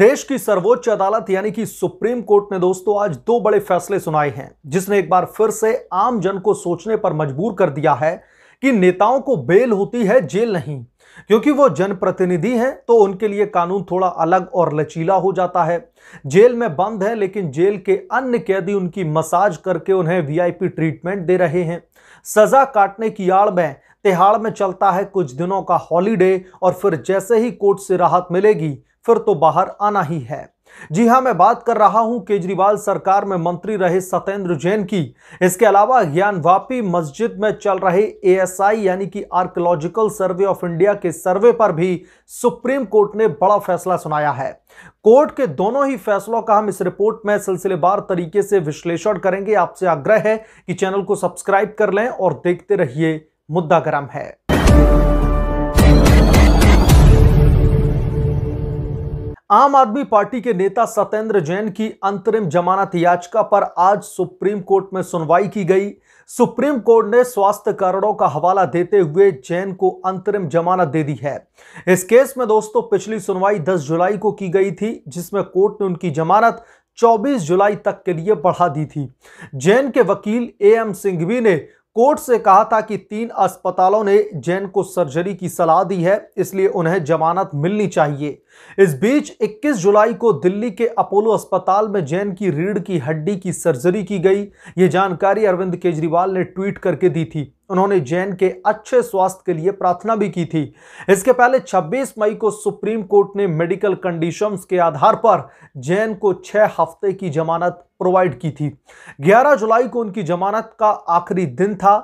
देश की सर्वोच्च अदालत यानी कि सुप्रीम कोर्ट ने दोस्तों आज दो बड़े फैसले सुनाए हैं जिसने एक बार फिर से आम जन को सोचने पर मजबूर कर दिया है कि नेताओं को बेल होती है जेल नहीं क्योंकि वो जनप्रतिनिधि हैं तो उनके लिए कानून थोड़ा अलग और लचीला हो जाता है जेल में बंद है लेकिन जेल के अन्य कैदी उनकी मसाज करके उन्हें वीआईपी ट्रीटमेंट दे रहे हैं सजा काटने की आड़ में तिहाड़ में चलता है कुछ दिनों का हॉलीडे और फिर जैसे ही कोर्ट से राहत मिलेगी फिर तो बाहर आना ही है जी हां मैं बात कर रहा हूं केजरीवाल सरकार में मंत्री रहे सत्येंद्र जैन की इसके अलावा ज्ञानवापी मस्जिद में चल रहे एएसआई यानी कि आर्कोलॉजिकल सर्वे ऑफ इंडिया के सर्वे पर भी सुप्रीम कोर्ट ने बड़ा फैसला सुनाया है कोर्ट के दोनों ही फैसलों का हम इस रिपोर्ट में सिलसिलेवार तरीके से विश्लेषण करेंगे आपसे आग्रह है कि चैनल को सब्सक्राइब कर लें और देखते रहिए मुद्दा गरम है आम आदमी पार्टी के नेता सत्येंद्र जैन की अंतरिम जमानत याचिका पर आज सुप्रीम कोर्ट में सुनवाई की गई सुप्रीम कोर्ट ने स्वास्थ्य कारणों का हवाला देते हुए जैन को अंतरिम जमानत दे दी है इस केस में दोस्तों पिछली सुनवाई 10 जुलाई को की गई थी जिसमें कोर्ट ने उनकी जमानत 24 जुलाई तक के लिए बढ़ा दी थी जैन के वकील ए एम सिंघवी ने कोर्ट से कहा था कि तीन अस्पतालों ने जैन को सर्जरी की सलाह दी है इसलिए उन्हें जमानत मिलनी चाहिए इस बीच 21 जुलाई को दिल्ली के अपोलो अस्पताल में जैन की रीढ़ की हड्डी की सर्जरी की गई ये जानकारी अरविंद केजरीवाल ने ट्वीट करके दी थी उन्होंने जैन के अच्छे स्वास्थ्य के लिए प्रार्थना भी की थी इसके पहले 26 मई को सुप्रीम कोर्ट ने मेडिकल कंडीशंस के आधार पर जैन को छह हफ्ते की जमानत प्रोवाइड की थी 11 जुलाई को उनकी जमानत का आखिरी दिन था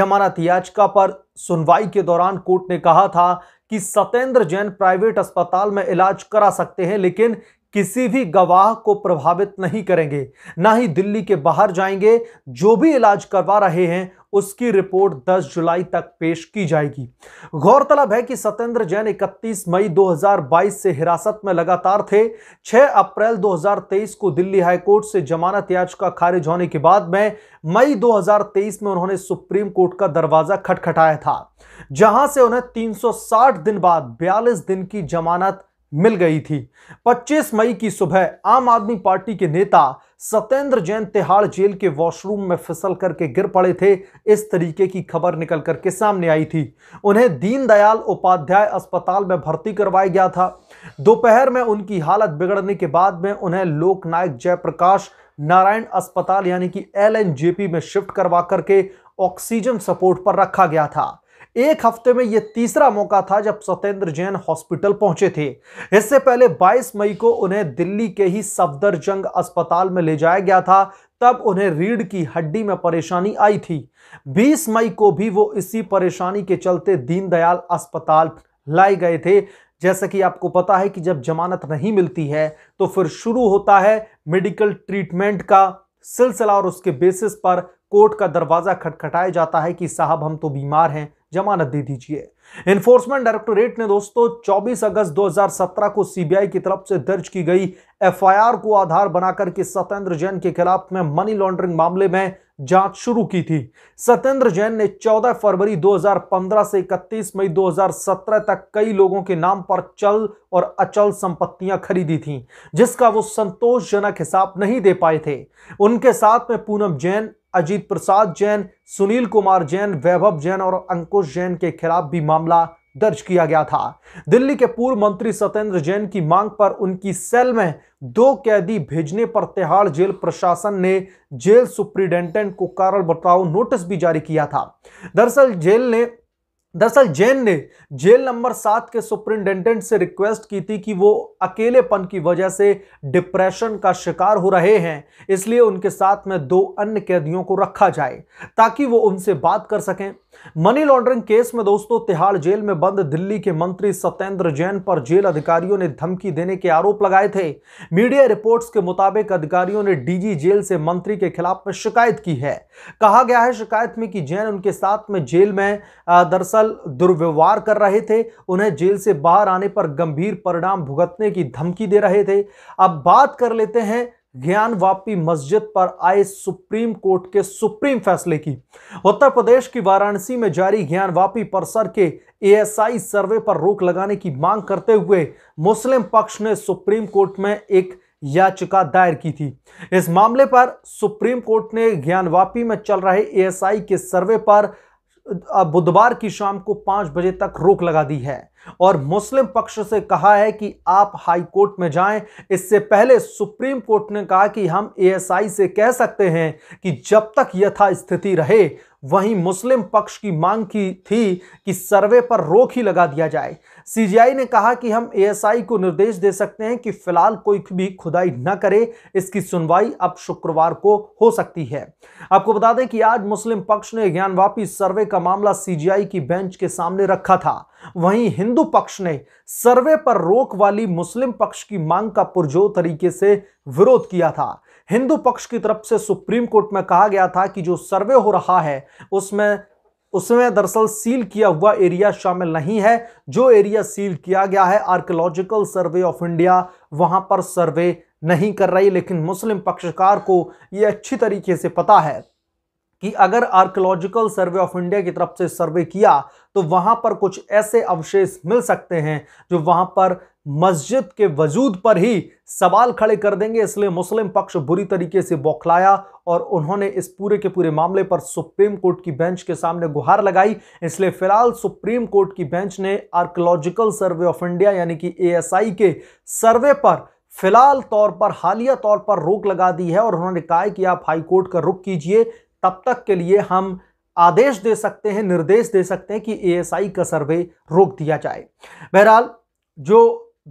जमानत याचिका पर सुनवाई के दौरान कोर्ट ने कहा था कि सत्येंद्र जैन प्राइवेट अस्पताल में इलाज करा सकते हैं लेकिन किसी भी गवाह को प्रभावित नहीं करेंगे ना ही दिल्ली के बाहर जाएंगे जो भी इलाज करवा रहे हैं उसकी रिपोर्ट 10 जुलाई तक पेश की जाएगी गौरतलब है कि सत्येंद्र जैन 31 मई 2022 से हिरासत में लगातार थे 6 अप्रैल 2023 को दिल्ली हाईकोर्ट से जमानत याचिका खारिज होने के बाद में मई 2023 में उन्होंने सुप्रीम कोर्ट का दरवाजा खटखटाया था जहां से उन्हें 360 दिन बाद बयालीस दिन की जमानत मिल गई थी 25 मई की सुबह आम आदमी पार्टी के नेता सत्येंद्र जैन तिहाड़ जेल के वॉशरूम में फिसल करके गिर पड़े थे इस तरीके की खबर निकल करके सामने आई थी उन्हें दीनदयाल उपाध्याय अस्पताल में भर्ती करवाया गया था दोपहर में उनकी हालत बिगड़ने के बाद में उन्हें लोकनायक जयप्रकाश नारायण अस्पताल यानी कि एल में शिफ्ट करवा करके ऑक्सीजन सपोर्ट पर रखा गया था एक हफ्ते में यह तीसरा मौका था जब सत्येंद्र जैन हॉस्पिटल पहुंचे थे इससे पहले 22 मई को उन्हें दिल्ली के ही सफदरजंग अस्पताल में ले जाया गया था तब उन्हें रीढ़ की हड्डी में परेशानी आई थी 20 मई को भी वो इसी परेशानी के चलते दीनदयाल अस्पताल लाए गए थे जैसा कि आपको पता है कि जब जमानत नहीं मिलती है तो फिर शुरू होता है मेडिकल ट्रीटमेंट का सिलसिला और उसके बेसिस पर कोर्ट का दरवाज़ा खटखटाया जाता है कि साहब हम तो बीमार हैं जमानत दे दीजिए इन्फोर्समेंट डायरेक्टोरेट ने दोस्तों 24 अगस्त 2017 को सीबीआई की तरफ से दर्ज की गई एफआईआर को आधार बनाकर के सत्येंद्र जैन के खिलाफ में मनी लॉन्ड्रिंग मामले में जांच शुरू की थी सत्येंद्र जैन ने 14 फरवरी 2015 से 31 मई 2017 तक कई लोगों के नाम पर चल और अचल संपत्तियां खरीदी थीं जिसका वो संतोषजनक हिसाब नहीं दे पाए थे उनके साथ में पूनम जैन अजीत प्रसाद जैन सुनील कुमार जैन वैभव जैन और अंकुश जैन के खिलाफ भी मामला दर्ज किया गया था दिल्ली के पूर्व मंत्री सत्येंद्र जैन की मांग पर उनकी सेल में दो कैदी भेजने पर तिहाड़ जेल प्रशासन ने जेल सुप्रिंटेंडेंट को कारण बताओ नोटिस भी जारी किया था दरअसल जेल ने दरअसल जैन ने जेल नंबर सात के सुप्रिंटेंडेंट से रिक्वेस्ट की थी कि वो अकेलेपन की वजह से डिप्रेशन का शिकार हो रहे हैं इसलिए उनके साथ में दो अन्य कैदियों को रखा जाए ताकि वो उनसे बात कर सकें मनी लॉन्ड्रिंग केस में दोस्तों तिहाड़ जेल में बंद दिल्ली के मंत्री सत्येंद्र जैन पर जेल अधिकारियों ने धमकी देने के आरोप लगाए थे मीडिया रिपोर्ट्स के मुताबिक अधिकारियों ने डीजी जेल से मंत्री के खिलाफ में शिकायत की है कहा गया है शिकायत में कि जैन उनके साथ में जेल में दरअसल दरअसल दुर्व्यवहार कर रहे थे उन्हें जेल से बाहर आने पर गंभीर परिणाम भुगतने की धमकी दे रहे थे अब बात कर लेते हैं ज्ञान वापी मस्जिद पर आए सुप्रीम कोर्ट के सुप्रीम फैसले की उत्तर प्रदेश की वाराणसी में जारी ज्ञान वापी परिसर के एएसआई सर्वे पर रोक लगाने की मांग करते हुए मुस्लिम पक्ष ने सुप्रीम कोर्ट में एक याचिका दायर की थी इस मामले पर सुप्रीम कोर्ट ने ज्ञानवापी में चल रहे एएसआई के सर्वे पर बुधवार की शाम को पांच बजे तक रोक लगा दी है और मुस्लिम पक्ष से कहा है कि आप हाई कोर्ट में जाएं इससे पहले सुप्रीम कोर्ट ने कहा कि हम एएसआई से कह सकते हैं कि जब तक यथा स्थिति रहे वहीं मुस्लिम पक्ष की मांग की थी कि सर्वे पर रोक ही लगा दिया जाए सीजीआई ने कहा कि हम एएसआई को निर्देश दे सकते हैं कि फिलहाल कोई भी खुदाई न करे इसकी सुनवाई अब शुक्रवार को हो सकती है आपको बता दें कि आज मुस्लिम पक्ष ने ज्ञानवापी सर्वे का मामला सीजीआई की बेंच के सामने रखा था वहीं हिंदू पक्ष ने सर्वे पर रोक वाली मुस्लिम पक्ष की मांग का पुरजोर तरीके से विरोध किया था हिंदू पक्ष की तरफ से सुप्रीम कोर्ट में कहा गया था कि जो सर्वे हो रहा है उसमें उसमें दरअसल सील किया हुआ एरिया शामिल नहीं है जो एरिया सील किया गया है आर्कोलॉजिकल सर्वे ऑफ इंडिया वहां पर सर्वे नहीं कर रही लेकिन मुस्लिम पक्षकार को यह अच्छी तरीके से पता है कि अगर आर्कोलॉजिकल सर्वे ऑफ इंडिया की तरफ से सर्वे किया तो वहां पर कुछ ऐसे अवशेष मिल सकते हैं जो वहां पर मस्जिद के वजूद पर ही सवाल खड़े कर देंगे इसलिए मुस्लिम पक्ष बुरी तरीके से बौखलाया और उन्होंने इस पूरे के पूरे मामले पर सुप्रीम कोर्ट की बेंच के सामने गुहार लगाई इसलिए फिलहाल सुप्रीम कोर्ट की बेंच ने आर्कोलॉजिकल सर्वे ऑफ इंडिया यानी कि ए के सर्वे पर फिलहाल तौर पर हालिया तौर पर रोक लगा दी है और उन्होंने कहा कि आप हाईकोर्ट का रुख कीजिए तब तक के लिए हम आदेश दे सकते हैं निर्देश दे सकते हैं कि एएसआई का सर्वे रोक दिया जाए बहरहाल जो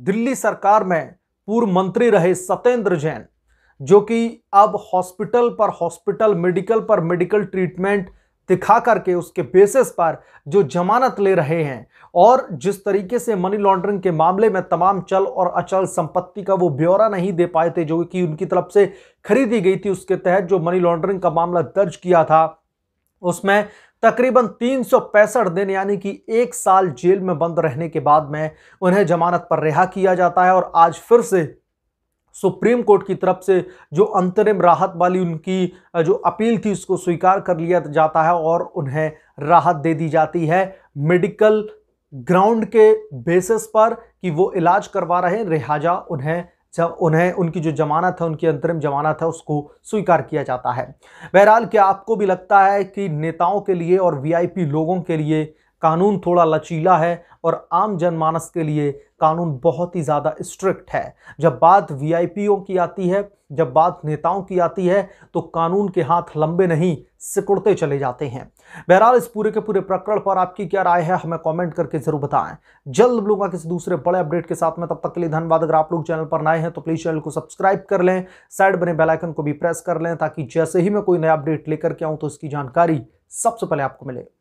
दिल्ली सरकार में पूर्व मंत्री रहे सत्येंद्र जैन जो कि अब हॉस्पिटल पर हॉस्पिटल मेडिकल पर मेडिकल ट्रीटमेंट दिखा करके उसके बेसिस पर जो जमानत ले रहे हैं और जिस तरीके से मनी लॉन्ड्रिंग के मामले में तमाम चल और अचल संपत्ति का वो ब्यौरा नहीं दे पाए थे जो कि उनकी तरफ से खरीदी गई थी उसके तहत जो मनी लॉन्ड्रिंग का मामला दर्ज किया था उसमें तकरीबन तीन दिन यानी कि एक साल जेल में बंद रहने के बाद में उन्हें जमानत पर रिहा किया जाता है और आज फिर से सुप्रीम कोर्ट की तरफ से जो अंतरिम राहत वाली उनकी जो अपील थी उसको स्वीकार कर लिया जाता है और उन्हें राहत दे दी जाती है मेडिकल ग्राउंड के बेसिस पर कि वो इलाज करवा रहे हैं लिहाजा उन्हें जब उन्हें उनकी जो जमानत है उनकी अंतरिम जमानत है उसको स्वीकार किया जाता है बहरहाल क्या आपको भी लगता है कि नेताओं के लिए और वीआईपी लोगों के लिए कानून थोड़ा लचीला है और आम जनमानस के लिए कानून बहुत ही ज़्यादा स्ट्रिक्ट है जब बात वीआईपीओ की आती है जब बात नेताओं की आती है तो कानून के हाथ लंबे नहीं सिकुड़ते चले जाते हैं बहरहाल इस पूरे के पूरे प्रकरण पर आपकी क्या राय है हमें कमेंट करके जरूर बताएं जल्द लूंगा किसी दूसरे बड़े अपडेट के साथ में तब तक के लिए धन्यवाद अगर आप लोग चैनल पर नए हैं तो प्लीज़ चैनल को सब्सक्राइब कर लें साइड बने बेलाइकन को भी प्रेस कर लें ताकि जैसे ही मैं कोई नया अपडेट लेकर के आऊँ तो इसकी जानकारी सबसे पहले आपको मिले